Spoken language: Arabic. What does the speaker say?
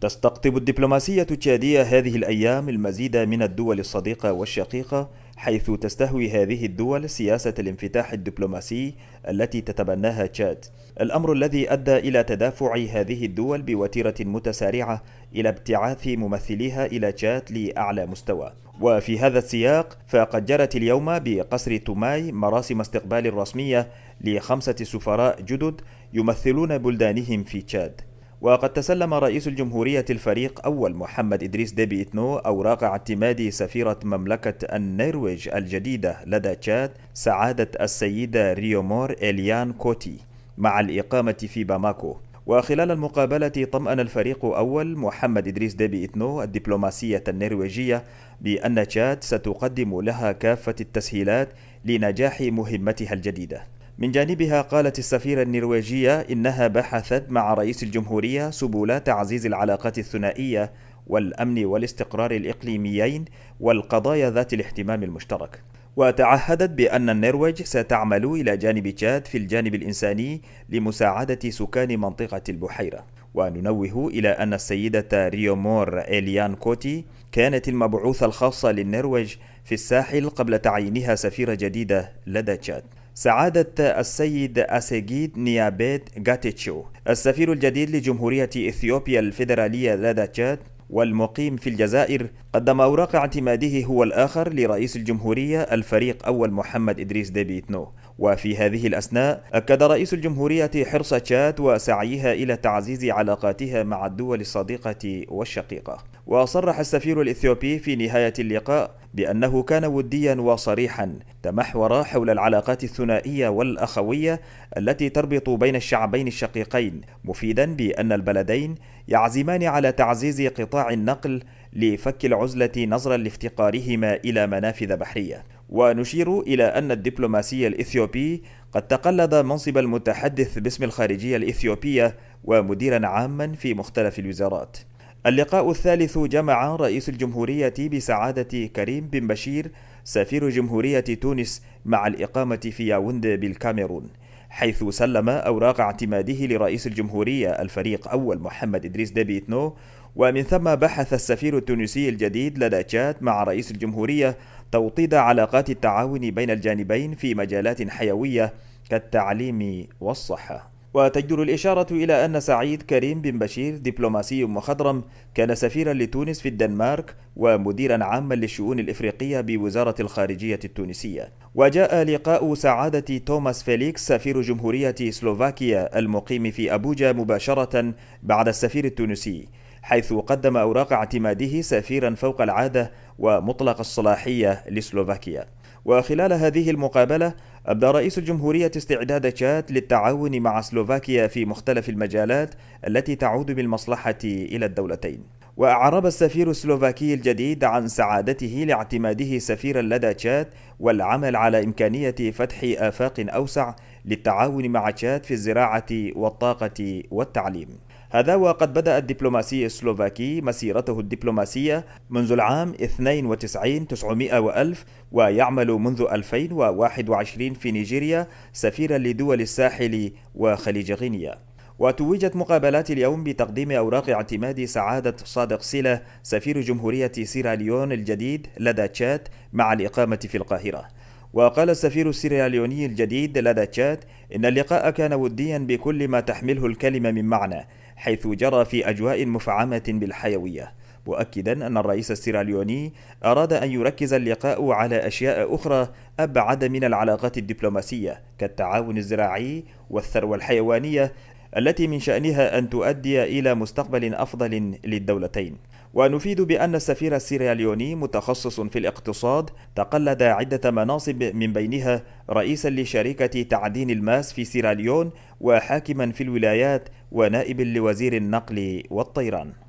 تستقطب الدبلوماسية التشادية هذه الأيام المزيد من الدول الصديقة والشقيقة حيث تستهوي هذه الدول سياسة الانفتاح الدبلوماسي التي تتبناها تشاد الأمر الذي أدى إلى تدافع هذه الدول بوتيرة متسارعة إلى ابتعاث ممثليها إلى تشاد لأعلى مستوى وفي هذا السياق فقد جرت اليوم بقصر توماي مراسم استقبال رسمية لخمسة سفراء جدد يمثلون بلدانهم في تشاد وقد تسلم رئيس الجمهورية الفريق أول محمد إدريس ديبي إتنو أوراق اعتماد سفيرة مملكة النرويج الجديدة لدى تشاد سعادة السيدة ريومور إليان كوتي مع الإقامة في باماكو وخلال المقابلة طمأن الفريق أول محمد إدريس ديبي إتنو الدبلوماسية النرويجية بأن تشاد ستقدم لها كافة التسهيلات لنجاح مهمتها الجديدة من جانبها قالت السفيرة النرويجية إنها بحثت مع رئيس الجمهورية سبل تعزيز العلاقات الثنائية والأمن والاستقرار الإقليميين والقضايا ذات الاهتمام المشترك وتعهدت بأن النرويج ستعمل إلى جانب تشاد في الجانب الإنساني لمساعدة سكان منطقة البحيرة وننوه إلى أن السيدة ريومور إليان كوتي كانت المبعوثة الخاصة للنرويج في الساحل قبل تعيينها سفيرة جديدة لدى تشاد سعادة السيد أسيجيد نيابيت غاتيتشو السفير الجديد لجمهورية إثيوبيا الفيدرالية لدى تشاد والمقيم في الجزائر قدم أوراق اعتماده هو الآخر لرئيس الجمهورية الفريق أول محمد إدريس ديبيتنو وفي هذه الأثناء أكد رئيس الجمهورية حرص تشاد وسعيها إلى تعزيز علاقاتها مع الدول الصديقة والشقيقة وصرح السفير الإثيوبي في نهاية اللقاء بأنه كان وديا وصريحا تمحور حول العلاقات الثنائية والأخوية التي تربط بين الشعبين الشقيقين مفيدا بأن البلدين يعزمان على تعزيز قطاع النقل لفك العزلة نظرا لافتقارهما إلى منافذ بحرية ونشير إلى أن الدبلوماسي الإثيوبي قد تقلد منصب المتحدث باسم الخارجية الإثيوبية ومديرا عاما في مختلف الوزارات. اللقاء الثالث جمع رئيس الجمهورية بسعادة كريم بن بشير سفير جمهورية تونس مع الإقامة في ياوند بالكاميرون. حيث سلم أوراق اعتماده لرئيس الجمهورية الفريق أول محمد إدريس ديبيتنو ومن ثم بحث السفير التونسي الجديد لدى تشاد مع رئيس الجمهورية توطيد علاقات التعاون بين الجانبين في مجالات حيوية كالتعليم والصحة وتجدر الإشارة إلى أن سعيد كريم بن بشير دبلوماسي مخضرم كان سفيرا لتونس في الدنمارك ومديرا عاما للشؤون الإفريقية بوزارة الخارجية التونسية وجاء لقاء سعادة توماس فيليكس سفير جمهورية سلوفاكيا المقيم في أبوجا مباشرة بعد السفير التونسي حيث قدم أوراق اعتماده سفيرا فوق العادة ومطلق الصلاحية لسلوفاكيا وخلال هذه المقابلة أبدى رئيس الجمهورية استعداد تشاد للتعاون مع سلوفاكيا في مختلف المجالات التي تعود بالمصلحة إلى الدولتين وأعرب السفير السلوفاكي الجديد عن سعادته لاعتماده سفيرا لدى تشاد والعمل على إمكانية فتح آفاق أوسع للتعاون مع تشاد في الزراعة والطاقة والتعليم هذا وقد بدأ الدبلوماسي السلوفاكي مسيرته الدبلوماسية منذ العام 92 900 وألف ويعمل منذ 2021 في نيجيريا سفيرا لدول الساحل وخليج غينيا وتوجت مقابلات اليوم بتقديم أوراق اعتماد سعادة صادق سيلة سفير جمهورية سيراليون الجديد لدى تشاد مع الإقامة في القاهرة وقال السفير السيراليوني الجديد لدى تشاد إن اللقاء كان وديا بكل ما تحمله الكلمة من معنى حيث جرى في أجواء مفعمة بالحيوية مؤكدا أن الرئيس السيراليوني أراد أن يركز اللقاء على أشياء أخرى أبعد من العلاقات الدبلوماسية كالتعاون الزراعي والثروة الحيوانية التي من شأنها أن تؤدي إلى مستقبل أفضل للدولتين ونفيد بأن السفير السيراليوني متخصص في الاقتصاد تقلد عدة مناصب من بينها رئيسا لشركة تعدين الماس في سيراليون وحاكما في الولايات ونائب لوزير النقل والطيران